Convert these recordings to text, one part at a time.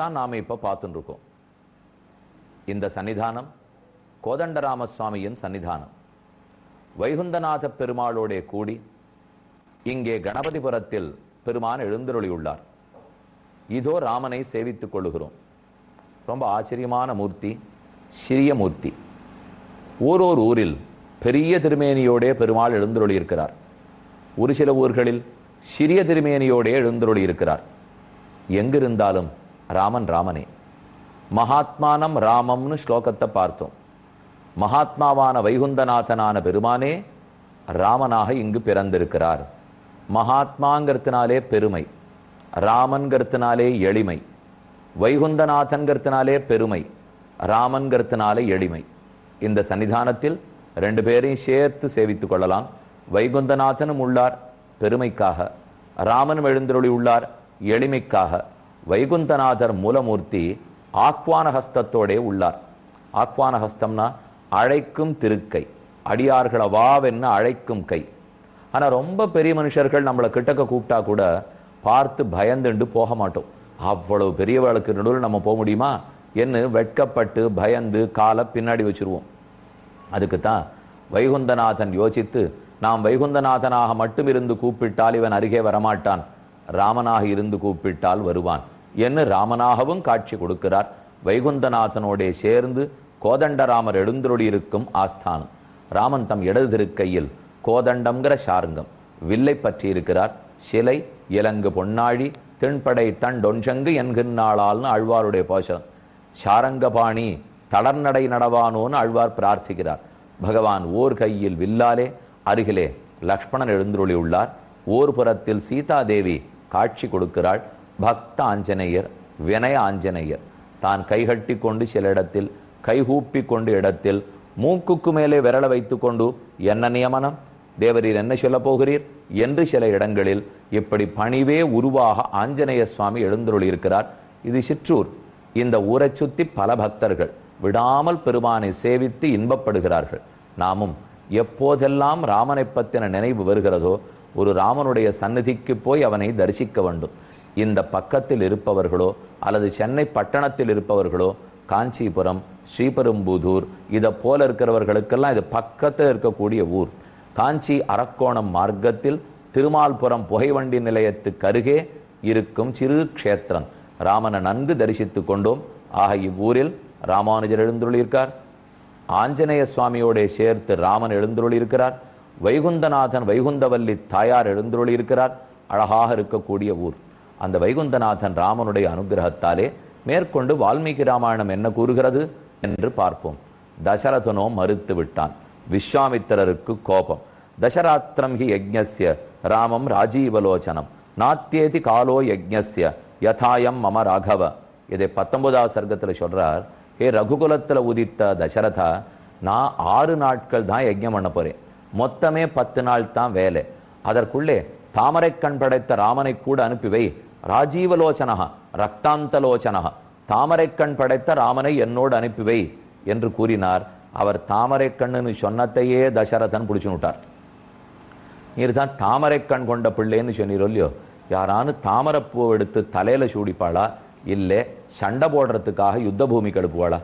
தான் நாம் இப்போ பார்த்துட்டு இந்த சன்னிதானம் கோதண்டராம சுவாமியின் சன்னிதானம் வைகுந்தநாத பெருமாளோடே கூடி இங்கே கணபதிபுரத்தில் பெருமான் எழுந்தருளியுள்ளார் இதோ ராமனை சேவித்துக் கொள்கிறோம் ரொம்ப ஆச்சரியமான மூர்த்தி சிறிய மூர்த்தி ஓரோர் ஊரில் பெரிய திருமேனியோடே பெருமாள் எழுந்தருளி இருக்கிறார் ஒரு சில ஊர்களில் சிறிய திருமேனியோடே இருக்கிறார் எங்கிருந்தாலும் ராமன் ராமனே மகாத்மானம் ராமம்னு ஸ்லோகத்தை பார்த்தோம் மகாத்மாவான வைகுந்தநாதனான பெருமானே ராமனாக இங்கு பிறந்திருக்கிறார் மகாத்மாங்கிறதுனாலே பெருமை ராமன்கிறதுனாலே எளிமை வைகுந்தநாதன்கிறதுனாலே பெருமை ராமன்கிறதுனாலே எளிமை இந்த சன்னிதானத்தில் ரெண்டு பேரையும் சேர்த்து சேவித்துக் கொள்ளலாம் வைகுந்தநாதனும் உள்ளார் பெருமைக்காக ராமனும் எழுந்தருளி உள்ளார் எளிமைக்காக வைகுந்தநாதர் மூலமூர்த்தி ஆக்வானஹஸ்தத்தோடே உள்ளார் ஆக்வானஹஸ்தம்னா அழைக்கும் திருக்கை அடியார்களை வாவென்னு அழைக்கும் கை ஆனால் ரொம்ப பெரிய மனுஷர்கள் நம்மளை கிட்டக்க கூப்பிட்டா கூட பார்த்து பயந்துண்டு போக மாட்டோம் அவ்வளவு பெரியவர்களுக்கு நடுவில் நம்ம போக முடியுமா என்று வெட்கப்பட்டு பயந்து காலை பின்னாடி வச்சுருவோம் அதுக்கு தான் வைகுந்தநாதன் யோசித்து நாம் வைகுந்தநாதனாக மட்டும் இருந்து கூப்பிட்டால் இவன் அருகே வரமாட்டான் ராமனாக இருந்து கூப்பிட்டால் வருவான் என்று ராமனாகவும் காட்சி கொடுக்கிறார் வைகுந்தநாதனோடே சேர்ந்து கோதண்டராமர் இருக்கும் ஆஸ்தானம் ராமன் தம் இடது திருக்கையில் கோதண்டம்ங்கிற சாருங்கம் வில்லை பற்றியிருக்கிறார் சிலை இலங்கு பொன்னாழி தென்படை தண்டொன்றங்கு என்கின்றாளால்னு அழ்வாருடைய போஷம் சாரங்கபாணி தளர்நடை நடவானோன்னு அழ்வார் பிரார்த்திக்கிறார் பகவான் ஓர் கையில் வில்லாலே அருகிலே லக்ஷ்மணன் எழுந்துருளியுள்ளார் ஓர் புறத்தில் சீதாதேவி காட்சி கொடுக்கிறாள் பக்த ஆஞ்சநேயர் வினய ஆஞ்சநேயர் தான் கைகட்டி கொண்டு சில இடத்தில் கைகூப்பி கொண்டு இடத்தில் மூக்குக்கு மேலே விரல வைத்துக்கொண்டு என்ன நியமனம் தேவரீர் என்ன சொல்ல போகிறீர் என்று சில இடங்களில் இப்படி பணிவே உருவாக ஆஞ்சநேய சுவாமி எழுந்தருளியிருக்கிறார் இது சிற்றூர் இந்த ஊரை சுற்றி பல பக்தர்கள் விடாமல் பெருமானை சேவித்து இன்பப்படுகிறார்கள் நாமும் எப்போதெல்லாம் ராமனை பற்றின நினைவு வருகிறதோ ஒரு ராமனுடைய சந்நிதிக்கு போய் அவனை தரிசிக்க வேண்டும் இந்த பக்கத்தில் இருப்பவர்களோ அல்லது சென்னை பட்டணத்தில் இருப்பவர்களோ காஞ்சிபுரம் ஸ்ரீபெரும்புதூர் இதை போல இருக்கிறவர்களுக்கெல்லாம் இது பக்கத்தில் இருக்கக்கூடிய ஊர் காஞ்சி அரக்கோணம் மார்க்கத்தில் திருமால்புரம் புகைவண்டி நிலையத்துக்கு அருகே இருக்கும் சிறு க்ஷேத்திரம் ராமனை நன்கு தரிசித்து கொண்டோம் ஆக இவ்வூரில் ராமானுஜர் எழுந்துள்ளியிருக்கார் ஆஞ்சநேய சுவாமியோட சேர்த்து ராமன் எழுந்துள்ளிருக்கிறார் வைகுந்தநாதன் வைகுந்தவல்லி தாயார் எழுந்துள்ளிருக்கிறார் அழகாக இருக்கக்கூடிய ஊர் அந்த வைகுந்தநாதன் ராமனுடைய அனுகிரகத்தாலே மேற்கொண்டு வால்மீகி ராமாயணம் என்ன கூறுகிறது என்று பார்ப்போம் தசரதனோ மறுத்து விட்டான் விஸ்வாமித்திரருக்கு கோபம் தசராத்திரம் ஹி யஜ்ஞஸ்ய ராமம் ராஜீவலோச்சனம் நாத்தியேதி காலோ யஜ்ஞஸ்ய யதாயம் மம ராகவ இதை பத்தொன்பதாவது சர்க்கத்தில் சொல்றார் ஹே ரகுகுலத்தில் உதித்த தசரதா நான் ஆறு நாட்கள் தான் யஜ்யம் பண்ண போறேன் மொத்தமே பத்து நாள் தான் வேலை அதற்குள்ளே தாமரைக்கண் கண் படைத்த ராமனை கூட அனுப்பி வை ராஜீவலோச்சனா ரக்தாந்தலோச்சனா தாமரைக்கண் படைத்த ராமனை என்னோடு அனுப்பிவை என்று கூறினார் அவர் தாமரைக்கண்ணுன்னு சொன்னத்தையே தசரதன் பிடிச்சு விட்டார் நீர் தான் தாமரைக்கண் கொண்ட பிள்ளைன்னு சொன்னீரோ இல்லையோ யாரானு தாமரைப்பூ எடுத்து தலையில் சூடிப்பாளா இல்லை சண்டை போடுறதுக்காக யுத்த பூமிக்கு எடுப்புவாளா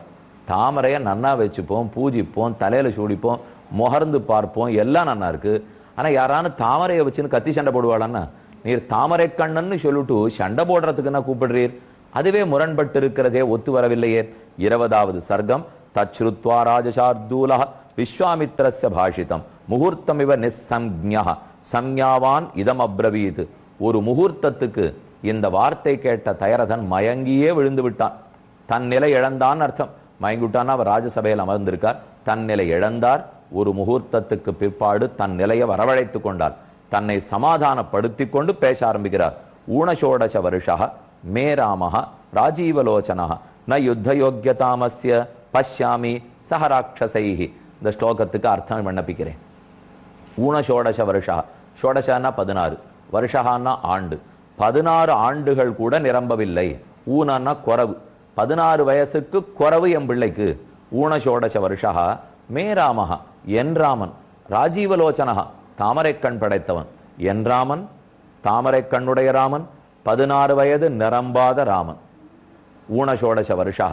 தாமரையை நன்னா வச்சுப்போம் பூஜிப்போம் தலையில் சூடிப்போம் முகர்ந்து பார்ப்போம் எல்லாம் நன்னா இருக்குது ஆனால் யாரானு தாமரையை வச்சுன்னு கத்தி சண்டை போடுவாளான்னா நீர் தாமரை கண்ணன்னு சொல்லிட்டு சண்டை போடுறதுக்குன்னா கூப்பிடுறீர் அதுவே முரண்பட்டு இருக்கிறதே ஒத்து வரவில்லையே இருபதாவது சர்க்கம் தச்ருத்வா ராஜசார்தூல விஸ்வாமித்ரஸ்ய பாஷிதம் முகூர்த்தம் இவ நிசம்யா சம்யாவான் இதம் அப்ரவீது ஒரு முகூர்த்தத்துக்கு இந்த வார்த்தை கேட்ட தயரதன் மயங்கியே விழுந்து விட்டான் தன் நிலை இழந்தான் அர்த்தம் மயங்கிவிட்டான் அவர் ராஜசபையில் அமர்ந்திருக்கார் தன் நிலை இழந்தார் ஒரு முகூர்த்தத்துக்கு பிற்பாடு தன் நிலையை வரவழைத்து கொண்டார் தன்னை சமாதானப்படுத்தி கொண்டு பேச ஆரம்பிக்கிறார் ஊனசோடச வருஷா மே ராம ராஜீவலோச்சனா ந பஷ்யாமி சஹராட்சசைஹி இந்த ஸ்லோகத்துக்கு அர்த்தம் விண்ணப்பிக்கிறேன் ஊனசோடச வருஷா ஷோடசான்னா பதினாறு வருஷகான்னா ஆண்டு பதினாறு ஆண்டுகள் கூட நிரம்பவில்லை ஊனன்னா குறவு பதினாறு வயசுக்கு குறவு என் பிள்ளைக்கு ஊனசோடச வருஷா மே ராமஹா என் ராமன் ராஜீவலோச்சனஹா தாமரை கண் படைத்தவன் என் ராமன் தாமரை கண்ணுடைய ராமன் பதினாறு வயது நிரம்பாத ராமன் ஊனசோடச வருஷா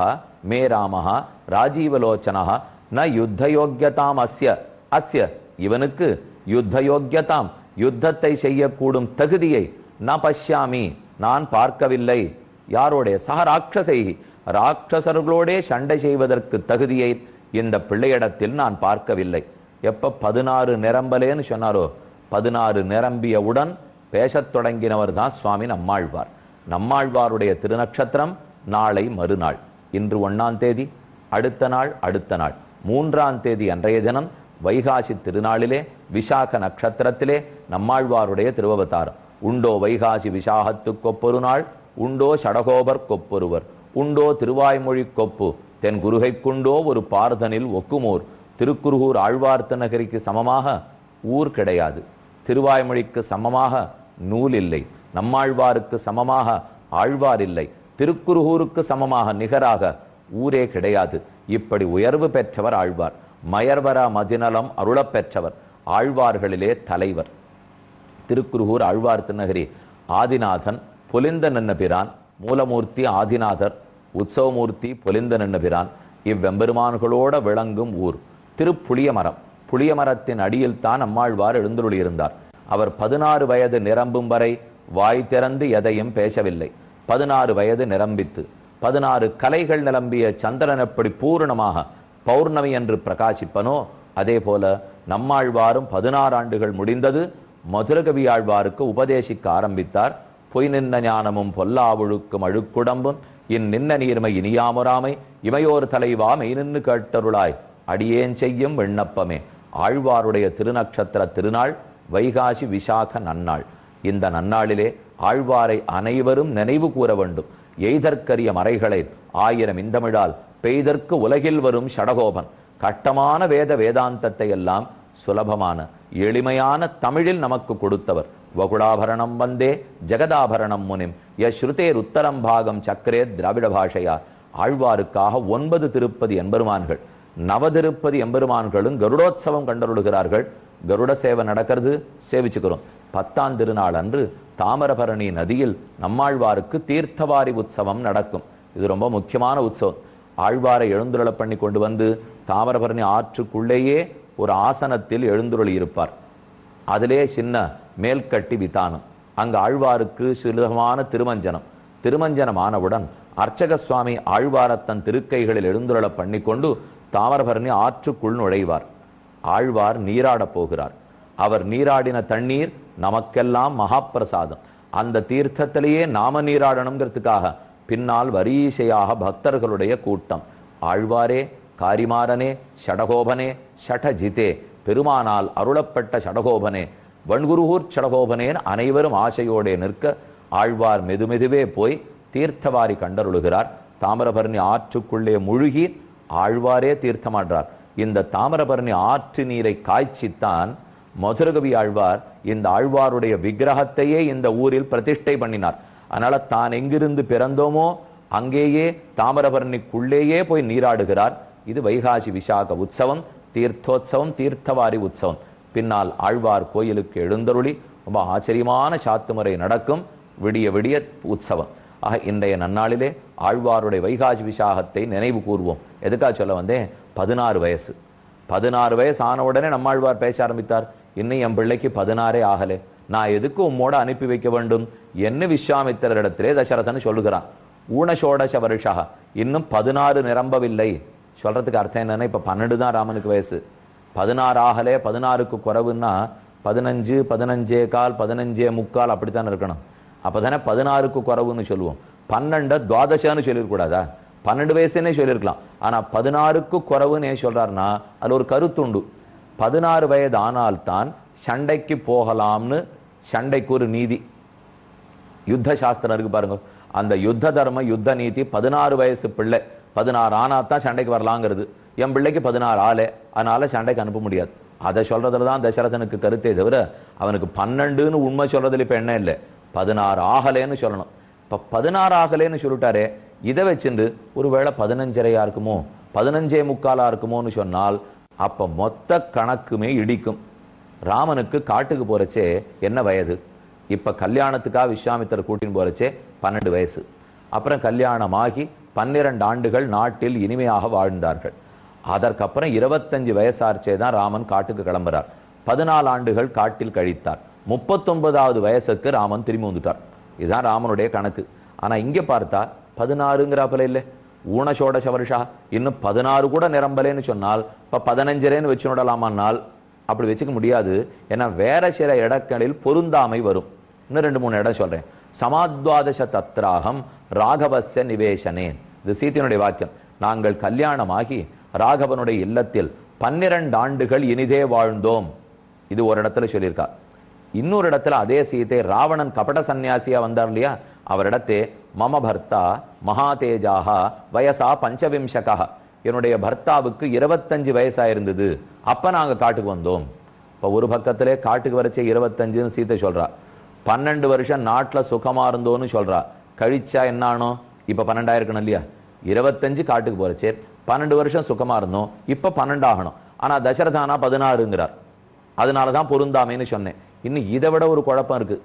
மே ராமஹா ராஜீவலோச்சனஹா ந யுத்த யோக்கியதாம் அஸ்ய அஸ்ய இவனுக்கு யுத்த யோக்கியதாம் யுத்தத்தை செய்யக்கூடும் தகுதியை ந பஷ்யாமி நான் பார்க்கவில்லை யாரோடைய சக ராட்சசை ராட்சசர்களோடே சண்டை செய்வதற்கு தகுதியை இந்த பிள்ளையிடத்தில் நான் பார்க்கவில்லை எப்போ பதினாறு நிரம்பலேன்னு சொன்னாரோ பதினாறு நிரம்பியவுடன் பேசத் தொடங்கினவர் தான் சுவாமி நம்மாழ்வார் நம்மாழ்வாருடைய திருநக்ஷத்திரம் நாளை மறுநாள் இன்று ஒன்றாம் தேதி அடுத்த நாள் அடுத்த நாள் மூன்றாம் தேதி அன்றைய தினம் வைகாசி திருநாளிலே விசாக நட்சத்திரத்திலே நம்மாழ்வாருடைய திருவவதாரம் உண்டோ வைகாசி விசாகத்து கொப்பொரு நாள் உண்டோ சடகோபர் கொப்பொருவர் உண்டோ திருவாய்மொழி கொப்பு தென் குருகைக்குண்டோ ஒரு பாரதனில் ஒக்குமோர் திருக்குறுகூர் நகரிக்கு சமமாக ஊர் கிடையாது திருவாய்மொழிக்கு சமமாக நூல் இல்லை நம்மாழ்வாருக்கு சமமாக ஆழ்வார் இல்லை திருக்குறுகூருக்கு சமமாக நிகராக ஊரே கிடையாது இப்படி உயர்வு பெற்றவர் ஆழ்வார் மயர்வரா மதிநலம் அருளப் பெற்றவர் ஆழ்வார்களிலே தலைவர் திருக்குறுகூர் ஆழ்வார் திருநகரி ஆதிநாதன் பொலிந்த நின்னபிரான் மூலமூர்த்தி ஆதிநாதர் உற்சவமூர்த்தி பொலிந்த நின்னபிரான் இவ்வெம்பெருமான்களோட விளங்கும் ஊர் திருப்புளிய மரம் புளிய மரத்தின் அடியில் தான் அம்மாழ்வார் எழுந்தருளியிருந்தார் அவர் பதினாறு வயது நிரம்பும் வரை வாய் திறந்து எதையும் பேசவில்லை பதினாறு வயது நிரம்பித்து பதினாறு கலைகள் நிரம்பிய சந்திரன் எப்படி பூரணமாக பௌர்ணமி என்று பிரகாசிப்பனோ அதே போல நம்மாழ்வாரும் பதினாறு ஆண்டுகள் முடிந்தது மதுரகவி ஆழ்வாருக்கு உபதேசிக்க ஆரம்பித்தார் பொய் நின்ன ஞானமும் பொல்லாவொழுக்கும் அழுக்குடம்பும் இன் நின்ன நீர்மை இனியாமராமை இமையோர் தலைவா மெய் நின்று கேட்டருளாய் அடியேன் செய்யும் விண்ணப்பமே ஆழ்வாருடைய திருநக்ஷத்திர திருநாள் வைகாசி விசாக நன்னாள் இந்த நன்னாளிலே ஆழ்வாரை அனைவரும் நினைவு கூற வேண்டும் எய்தற்கரிய மறைகளை ஆயிரம் இந்தமிழால் பெய்தற்கு உலகில் வரும் ஷடகோபன் கட்டமான வேத வேதாந்தத்தை எல்லாம் சுலபமான எளிமையான தமிழில் நமக்கு கொடுத்தவர் வகுடாபரணம் வந்தே ஜெகதாபரணம் முனிம் யஸ்ருதேர் உத்தரம் பாகம் சக்கரே திராவிட பாஷையா ஆழ்வாருக்காக ஒன்பது திருப்பதி என்பருமான்கள் நவதிருப்பதி எம்பெருமான்களும் கருடோத்சவம் கண்டருடுகிறார்கள் கருட சேவை நடக்கிறது சேவிச்சுக்கிறோம் பத்தாம் திருநாள் அன்று தாமிரபரணி நதியில் நம்மாழ்வாருக்கு தீர்த்தவாரி உற்சவம் நடக்கும் இது ரொம்ப முக்கியமான உற்சவம் ஆழ்வாரை எழுந்துருளை பண்ணி கொண்டு வந்து தாமிரபரணி ஆற்றுக்குள்ளேயே ஒரு ஆசனத்தில் எழுந்துருளி இருப்பார் அதிலே சின்ன மேல்கட்டி விதானம் அங்கு ஆழ்வாருக்கு சுலபமான திருமஞ்சனம் திருமஞ்சனமானவுடன் அர்ச்சக சுவாமி ஆழ்வாரத்தன் திருக்கைகளில் எழுந்துருளை கொண்டு தாமரபரணி ஆற்றுக்குள் நுழைவார் ஆழ்வார் நீராடப் போகிறார் அவர் நீராடின தண்ணீர் நமக்கெல்லாம் மகாப்பிரசாதம் அந்த தீர்த்தத்திலேயே நாம நீராடணுங்கிறதுக்காக பின்னால் வரிசையாக பக்தர்களுடைய கூட்டம் ஆழ்வாரே காரிமாறனே ஷடகோபனே ஷடஜிதே பெருமானால் அருளப்பட்ட ஷடகோபனே வன்குருகூர் ஷடகோபனேன் அனைவரும் ஆசையோடே நிற்க ஆழ்வார் மெதுமெதுவே போய் தீர்த்தவாரி கண்டருளுகிறார் தாமிரபரணி ஆற்றுக்குள்ளே முழுகி ஆழ்வாரே தீர்த்தமாடுறார் இந்த தாமிரபரணி ஆற்று நீரை காய்ச்சித்தான் மதுரகவி ஆழ்வார் இந்த ஆழ்வாருடைய விக்கிரகத்தையே இந்த ஊரில் பிரதிஷ்டை பண்ணினார் அதனால தான் எங்கிருந்து பிறந்தோமோ அங்கேயே தாமிரபரணிக்குள்ளேயே போய் நீராடுகிறார் இது வைகாசி விசாக உற்சவம் தீர்த்தோத்சவம் தீர்த்தவாரி உற்சவம் பின்னால் ஆழ்வார் கோயிலுக்கு எழுந்தருளி ரொம்ப ஆச்சரியமான சாத்துமுறை நடக்கும் விடிய விடிய உற்சவம் ஆக இன்றைய நன்னாளிலே ஆழ்வாருடைய வைகாசி விசாகத்தை நினைவு கூறுவோம் எதுக்காக சொல்ல வந்தேன் பதினாறு வயசு பதினாறு வயசு ஆன உடனே நம்மாழ்வார் பேச ஆரம்பித்தார் இன்னும் என் பிள்ளைக்கு பதினாறே ஆகலை நான் எதுக்கு உம்மோட அனுப்பி வைக்க வேண்டும் என்ன விஸ்வாமித்திரரிடத்திலே தசரதன் சொல்லுகிறான் ஊனசோடச வருஷாக இன்னும் பதினாறு நிரம்பவில்லை சொல்றதுக்கு அர்த்தம் என்னன்னா இப்போ பன்னெண்டு தான் ராமனுக்கு வயசு பதினாறு ஆகலே பதினாறுக்கு குறவுன்னா பதினஞ்சு பதினஞ்சே கால் பதினஞ்சே முக்கால் அப்படித்தானே இருக்கணும் அப்போ தானே பதினாறுக்கு குறவுன்னு சொல்லுவோம் பன்னெண்டை துவாதசான்னு சொல்லிடக்கூடாதா பன்னெண்டு வயசுன்னே சொல்லியிருக்கலாம் ஆனால் பதினாறுக்கு குறவுன்னே சொல்கிறார்னா அதில் ஒரு கருத்துண்டு பதினாறு வயது ஆனால்தான் சண்டைக்கு போகலாம்னு சண்டைக்கு ஒரு நீதி யுத்த சாஸ்திரம் இருக்கு பாருங்க அந்த யுத்த தர்ம யுத்த நீதி பதினாறு வயசு பிள்ளை பதினாறு ஆனால் தான் சண்டைக்கு வரலாங்கிறது என் பிள்ளைக்கு பதினாறு ஆளே அதனால சண்டைக்கு அனுப்ப முடியாது அதை சொல்றதுல தான் தசரதனுக்கு கருத்தே தவிர அவனுக்கு பன்னெண்டுன்னு உண்மை சொல்றதுல இப்போ என்ன இல்லை பதினாறு ஆகலேன்னு சொல்லணும் இப்போ பதினாறு ஆகலேன்னு சொல்லிட்டாரே இதை வச்சுண்டு ஒருவேளை பதினஞ்சரையாக இருக்குமோ பதினஞ்சே முக்காலாக இருக்குமோன்னு சொன்னால் அப்போ மொத்த கணக்குமே இடிக்கும் ராமனுக்கு காட்டுக்கு போகிறச்சே என்ன வயது இப்போ கல்யாணத்துக்காக விஸ்வாமித்தர் கூட்டின்னு போகிறச்சே பன்னெண்டு வயசு அப்புறம் கல்யாணமாகி பன்னிரண்டு ஆண்டுகள் நாட்டில் இனிமையாக வாழ்ந்தார்கள் அதற்கப்புறம் இருபத்தஞ்சு வயசார்ச்சே தான் ராமன் காட்டுக்கு கிளம்புறார் பதினாலு ஆண்டுகள் காட்டில் கழித்தார் முப்பத்தொன்பதாவது வயசுக்கு ராமன் திரும்பி வந்துட்டார் இதுதான் ராமனுடைய கணக்கு ஆனால் இங்கே பார்த்தா பதினாறுங்கிறாப்பில் இல்லை ஊனசோடச வருஷா இன்னும் பதினாறு கூட நிரம்பலேன்னு சொன்னால் இப்போ பதினஞ்சரேன்னு வச்சு விடலாமான்னால் அப்படி வச்சுக்க முடியாது ஏன்னா வேற சில இடங்களில் பொருந்தாமை வரும் இன்னும் ரெண்டு மூணு இடம் சொல்கிறேன் சமாத்வாதச தத்ராகம் ராகவச நிவேசனேன் இது சீத்தியனுடைய வாக்கியம் நாங்கள் கல்யாணமாகி ராகவனுடைய இல்லத்தில் பன்னிரண்டு ஆண்டுகள் இனிதே வாழ்ந்தோம் இது ஒரு இடத்துல சொல்லியிருக்கா இன்னொரு இடத்துல அதே சீத்தை ராவணன் கபட சன்னியாசியா வந்தார் இல்லையா அவரிடத்தே மம பர்த்தா மகாதேஜாக வயசா பஞ்சவிம்சகா என்னுடைய பர்த்தாவுக்கு இருபத்தஞ்சு வயசா இருந்தது அப்ப நாங்க காட்டுக்கு வந்தோம் இப்ப ஒரு பக்கத்திலே காட்டுக்கு வரைச்சே இருபத்தஞ்சுன்னு சீத்தை சொல்றா பன்னெண்டு வருஷம் நாட்டில் சுகமா இருந்தோன்னு சொல்றா கழிச்சா என்னானோ இப்ப பன்னெண்டாயிருக்கணும் இல்லையா இருபத்தஞ்சு காட்டுக்கு போறச்சே பன்னெண்டு வருஷம் சுகமா இருந்தோம் இப்ப பன்னெண்டு ஆகணும் ஆனா தசரதானா பதினாறுங்கிறார் அதனாலதான் பொருந்தாமைன்னு சொன்னேன் இன்னும் இதை விட ஒரு குழப்பம் இருக்கு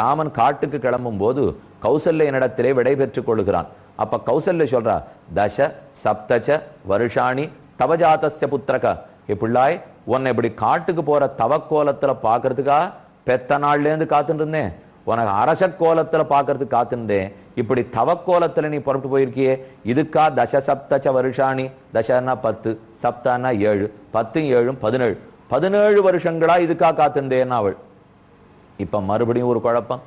ராமன் காட்டுக்கு கிளம்பும் போது கௌசல்யனிடத்திலே விடை பெற்றுக் கொள்கிறான் அப்ப கௌசல்ய சொல்றா தச சப்தச்ச வருஷாணி தவஜாத்தஸ்ய புத்திரக இப்பிள்ளாய் உன்னை இப்படி காட்டுக்கு போற தவக்கோலத்துல பாக்குறதுக்கா பெத்த நாள்லேருந்து காத்துட்டு இருந்தேன் உனக்கு அரச கோலத்துல பாக்குறதுக்கு காத்துருந்தேன் இப்படி தவக்கோலத்துல நீ புறப்பட்டு போயிருக்கியே இதுக்கா தச சப்தச்ச வருஷாணி தசனா பத்து சப்தானா ஏழு பத்து ஏழும் பதினேழு பதினேழு வருஷங்களா இதுக்கா காத்திருந்தேன் அவள் இப்ப மறுபடியும் ஒரு குழப்பம்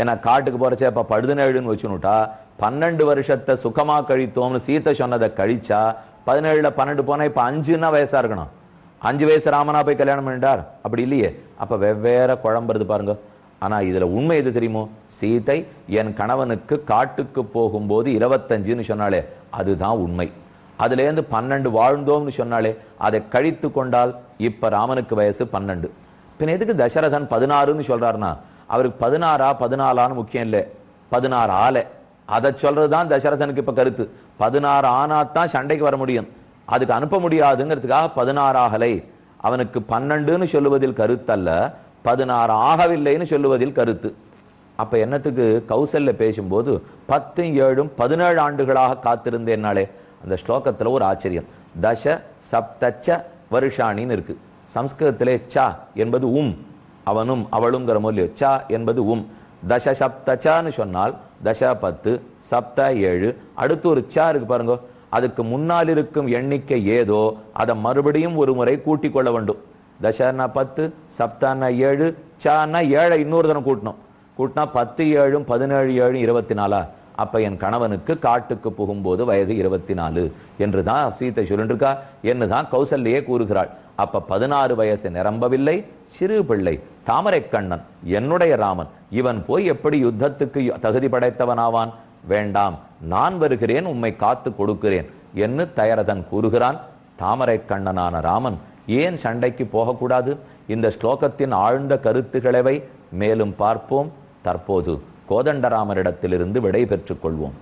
ஏன்னா காட்டுக்கு போகிறச்சே அப்போ படுதுனேழுன்னு வச்சுனுட்டா பன்னெண்டு வருஷத்தை சுகமா கழித்தோம்னு சீத்தை சொன்னதை கழிச்சா பதினேழுல பன்னெண்டு போனால் இப்ப அஞ்சுன்னா வயசா இருக்கணும் அஞ்சு வயசு ராமனா போய் கல்யாணம் பண்ணிட்டார் அப்படி இல்லையே அப்ப வெவ்வேறு குழம்புறது பாருங்க ஆனா இதுல உண்மை எது தெரியுமோ சீத்தை என் கணவனுக்கு காட்டுக்கு போகும்போது இருபத்தஞ்சுன்னு சொன்னாலே அதுதான் உண்மை அதுலேருந்து பன்னெண்டு வாழ்ந்தோம்னு சொன்னாலே அதை கழித்து கொண்டால் இப்ப ராமனுக்கு வயசு பன்னெண்டு பின் எதுக்கு தசரதன் பதினாறுன்னு சொல்றாருன்னா அவருக்கு பதினாறா பதினாலான்னு முக்கியம் இல்லை பதினாறு ஆலை அதை சொல்றது தான் தசரதனுக்கு இப்போ கருத்து பதினாறு ஆனா தான் சண்டைக்கு வர முடியும் அதுக்கு அனுப்ப முடியாதுங்கிறதுக்காக பதினாறு ஆகலை அவனுக்கு பன்னெண்டுன்னு சொல்லுவதில் கருத்தல்ல பதினாறு ஆகவில்லைன்னு சொல்லுவதில் கருத்து அப்போ என்னத்துக்கு கௌசல்ல பேசும்போது பத்து ஏழும் பதினேழு ஆண்டுகளாக காத்திருந்தேன்னாலே அந்த ஸ்லோகத்தில் ஒரு ஆச்சரியம் தச சப்தச்ச வருஷாணின்னு இருக்கு சம்ஸ்கிருதத்திலே ச என்பது உம் அவனும் அவளுங்கிற மொழி சா என்பது உம் தச சப்த சான்னு சொன்னால் தச பத்து சப்த ஏழு அடுத்து ஒரு சா இருக்கு பாருங்க அதுக்கு முன்னால் இருக்கும் எண்ணிக்கை ஏதோ அதை மறுபடியும் ஒரு முறை கூட்டிக் கொள்ள வேண்டும் தசனா பத்து சப்தானா ஏழு சானா ஏழை இன்னொரு தரம் கூட்டணும் கூட்டினா பத்து ஏழும் பதினேழு ஏழும் இருபத்தி நாலா அப்ப என் கணவனுக்கு காட்டுக்கு போகும்போது வயது இருபத்தி நாலு என்று தான் சீத்தை சொல்லிட்டு இருக்கா என்று தான் கௌசல்யே கூறுகிறாள் அப்ப பதினாறு வயசு நிரம்பவில்லை சிறு பிள்ளை தாமரை கண்ணன் என்னுடைய ராமன் இவன் போய் எப்படி யுத்தத்துக்கு தகுதி படைத்தவனாவான் வேண்டாம் நான் வருகிறேன் உம்மை காத்து கொடுக்கிறேன் என்று தயரதன் கூறுகிறான் தாமரை கண்ணனான ராமன் ஏன் சண்டைக்கு போகக்கூடாது இந்த ஸ்லோகத்தின் ஆழ்ந்த கருத்துகளவை மேலும் பார்ப்போம் தற்போது கோதண்டராமரிடத்திலிருந்து விடை பெற்றுக் கொள்வோம்